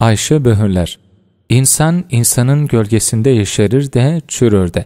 Ayşe Böhürler İnsan insanın gölgesinde yeşerir de çürür de.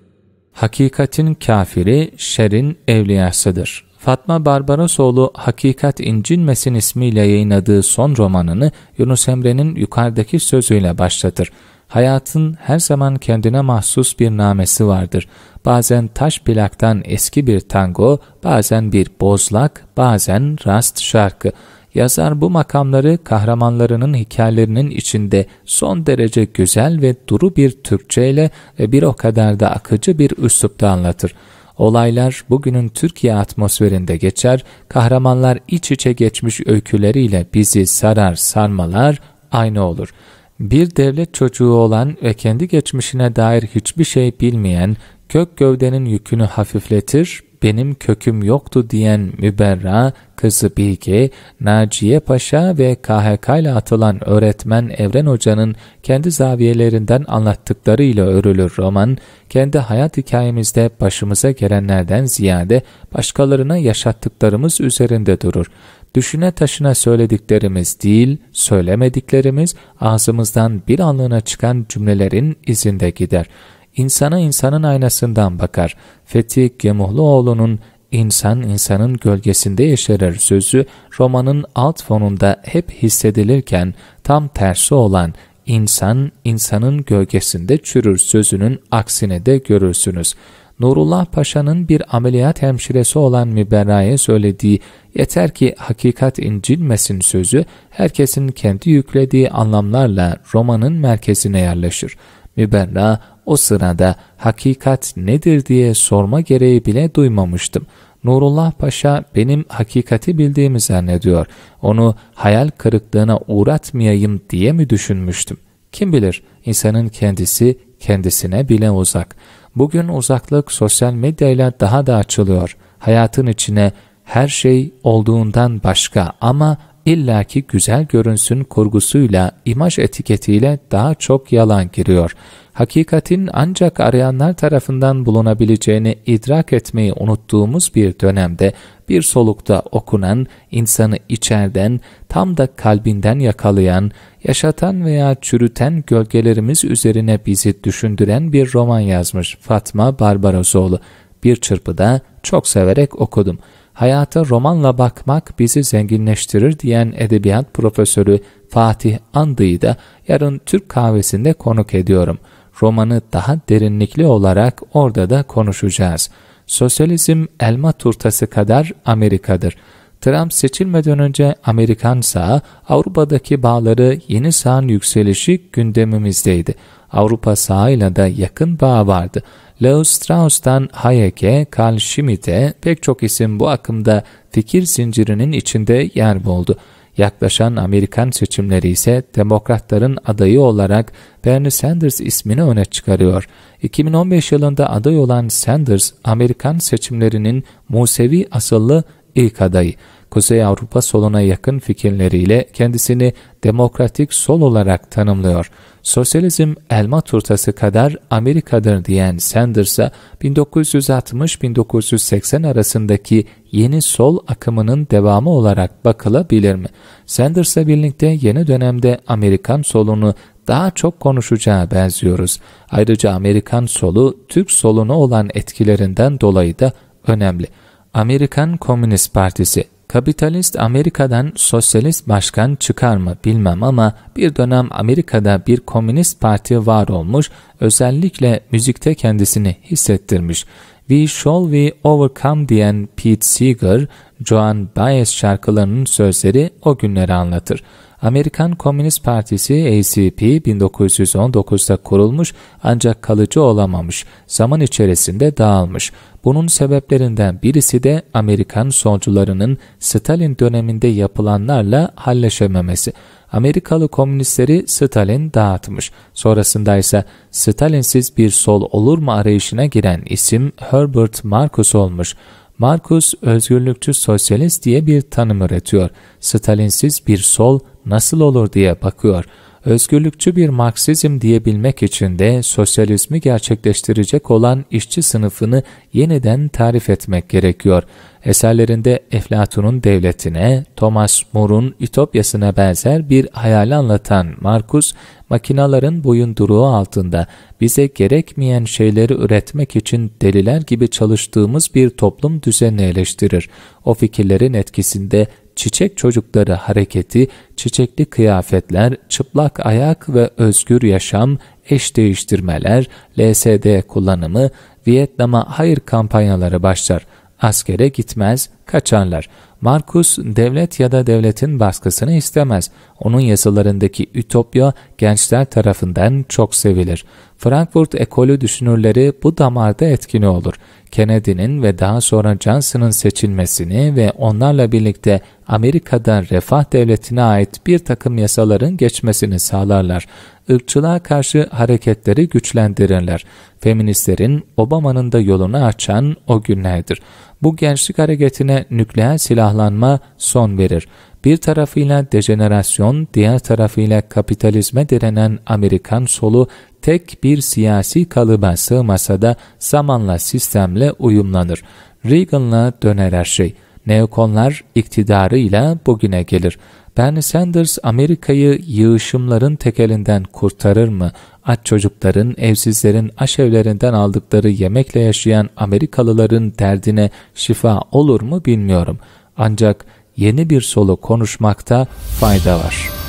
Hakikatin kafiri şerin evliyasıdır. Fatma Barbarosoğlu Hakikat İncinmesin ismiyle yayınladığı son romanını Yunus Emre'nin yukarıdaki sözüyle başlatır. Hayatın her zaman kendine mahsus bir namesi vardır. Bazen taş plaktan eski bir tango, bazen bir bozlak, bazen rast şarkı. Yazar bu makamları kahramanlarının hikayelerinin içinde son derece güzel ve duru bir Türkçe ile e, bir o kadar da akıcı bir üslupta anlatır. Olaylar bugünün Türkiye atmosferinde geçer, kahramanlar iç içe geçmiş öyküleriyle bizi sarar sarmalar aynı olur.'' bir devlet çocuğu olan ve kendi geçmişine dair hiçbir şey bilmeyen, kök gövdenin yükünü hafifletir, benim köküm yoktu diyen Müberra, kızı Bilge, Naciye Paşa ve KHK ile atılan öğretmen Evren Hoca'nın kendi zaviyelerinden anlattıklarıyla örülür roman, kendi hayat hikayemizde başımıza gelenlerden ziyade başkalarına yaşattıklarımız üzerinde durur. Düşüne taşına söylediklerimiz değil, söylemediklerimiz ağzımızdan bir anlığına çıkan cümlelerin izinde gider.'' İnsana insanın aynasından bakar. Fethi Gemuhluoğlu'nun İnsan insanın gölgesinde yeşerir sözü romanın alt fonunda hep hissedilirken tam tersi olan insan insanın gölgesinde çürür sözünün aksine de görürsünüz. Nurullah Paşa'nın bir ameliyat hemşiresi olan Müberra'ya söylediği yeter ki hakikat incilmesin sözü herkesin kendi yüklediği anlamlarla romanın merkezine yerleşir. Müberra o sırada hakikat nedir diye sorma gereği bile duymamıştım. Nurullah Paşa benim hakikati bildiğimi zannediyor. Onu hayal kırıklığına uğratmayayım diye mi düşünmüştüm? Kim bilir insanın kendisi kendisine bile uzak. Bugün uzaklık sosyal medyayla daha da açılıyor. Hayatın içine her şey olduğundan başka ama illaki güzel görünsün kurgusuyla, imaj etiketiyle daha çok yalan giriyor. Hakikatin ancak arayanlar tarafından bulunabileceğini idrak etmeyi unuttuğumuz bir dönemde bir solukta okunan, insanı içerden, tam da kalbinden yakalayan, yaşatan veya çürüten gölgelerimiz üzerine bizi düşündüren bir roman yazmış Fatma Barbarozoğlu. Bir çırpıda çok severek okudum.'' hayata romanla bakmak bizi zenginleştirir diyen edebiyat profesörü Fatih Andı'yı da yarın Türk kahvesinde konuk ediyorum. Romanı daha derinlikli olarak orada da konuşacağız. Sosyalizm elma turtası kadar Amerika'dır. Trump seçilmeden önce Amerikan sağı, Avrupa'daki bağları yeni sağın yükselişi gündemimizdeydi. Avrupa sağıyla da yakın bağ vardı.'' Leo Strauss'tan Hayek'e, Carl Schmitt'e pek çok isim bu akımda fikir zincirinin içinde yer buldu. Yaklaşan Amerikan seçimleri ise demokratların adayı olarak Bernie Sanders ismini öne çıkarıyor. 2015 yılında aday olan Sanders, Amerikan seçimlerinin Musevi asıllı ilk adayı. Kuzey Avrupa soluna yakın fikirleriyle kendisini demokratik sol olarak tanımlıyor. Sosyalizm elma turtası kadar Amerika'dır diyen Sanders'a 1960-1980 arasındaki yeni sol akımının devamı olarak bakılabilir mi? Sanders'la birlikte yeni dönemde Amerikan solunu daha çok konuşacağı benziyoruz. Ayrıca Amerikan solu Türk soluna olan etkilerinden dolayı da önemli. Amerikan Komünist Partisi Kapitalist Amerika'dan sosyalist başkan çıkar mı bilmem ama bir dönem Amerika'da bir komünist parti var olmuş, özellikle müzikte kendisini hissettirmiş. We Shall We Overcome diyen Pete Seeger, Joan Baez şarkılarının sözleri o günleri anlatır. Amerikan Komünist Partisi ACP 1919'da kurulmuş ancak kalıcı olamamış, zaman içerisinde dağılmış. Bunun sebeplerinden birisi de Amerikan solcularının Stalin döneminde yapılanlarla halleşememesi. Amerikalı komünistleri Stalin dağıtmış. Sonrasında ise Stalinsiz bir sol olur mu arayışına giren isim Herbert Marcus olmuş. Markus özgürlükçü sosyalist diye bir tanım üretiyor. Stalinsiz bir sol nasıl olur diye bakıyor. Özgürlükçü bir Marksizm diyebilmek için de sosyalizmi gerçekleştirecek olan işçi sınıfını yeniden tarif etmek gerekiyor. Eserlerinde Eflatun'un devletine, Thomas More'un Ütopyasına benzer bir hayal anlatan Markus, makinaların boyunduruğu altında bize gerekmeyen şeyleri üretmek için deliler gibi çalıştığımız bir toplum düzenini eleştirir. O fikirlerin etkisinde çiçek çocukları hareketi, çiçekli kıyafetler, çıplak ayak ve özgür yaşam, eş değiştirmeler, LSD kullanımı, Vietnam'a hayır kampanyaları başlar. Askere gitmez, kaçarlar. Markus devlet ya da devletin baskısını istemez. Onun yazılarındaki ütopya gençler tarafından çok sevilir. Frankfurt ekolü düşünürleri bu damarda etkili olur. Kennedy'nin ve daha sonra Johnson'ın seçilmesini ve onlarla birlikte Amerika'dan refah devletine ait bir takım yasaların geçmesini sağlarlar. Irkçılığa karşı hareketleri güçlendirirler. Feministlerin Obama'nın da yolunu açan o günlerdir. Bu gençlik hareketine nükleer silahlanma son verir. Bir tarafıyla dejenerasyon, diğer tarafıyla kapitalizme direnen Amerikan solu tek bir siyasi kalıba sığmasa da zamanla sistemle uyumlanır. Reagan'la döner her şey neokonlar iktidarıyla bugüne gelir. Bernie Sanders Amerika'yı yığışımların tekelinden kurtarır mı? Aç çocukların, evsizlerin, aşevlerinden aldıkları yemekle yaşayan Amerikalıların derdine şifa olur mu bilmiyorum. Ancak yeni bir solu konuşmakta fayda var.''